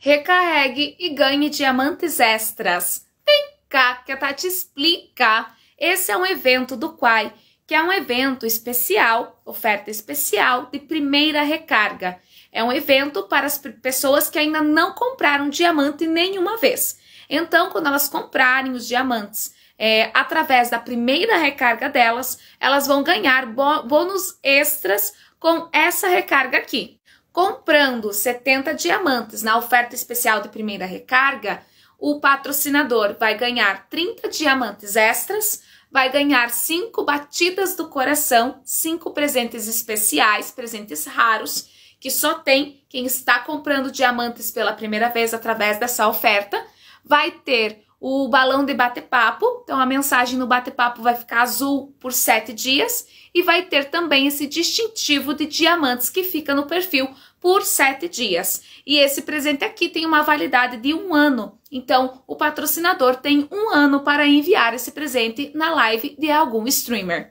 recarregue e ganhe diamantes extras. Vem cá que a Tati explica. Esse é um evento do Quai, que é um evento especial, oferta especial de primeira recarga. É um evento para as pessoas que ainda não compraram diamante nenhuma vez. Então, quando elas comprarem os diamantes é, através da primeira recarga delas, elas vão ganhar bônus extras com essa recarga aqui comprando 70 diamantes na oferta especial de primeira recarga, o patrocinador vai ganhar 30 diamantes extras, vai ganhar 5 batidas do coração, 5 presentes especiais, presentes raros, que só tem quem está comprando diamantes pela primeira vez através dessa oferta, vai ter o balão de bate-papo. Então, a mensagem no bate-papo vai ficar azul por sete dias e vai ter também esse distintivo de diamantes que fica no perfil por sete dias. E esse presente aqui tem uma validade de um ano. Então, o patrocinador tem um ano para enviar esse presente na live de algum streamer.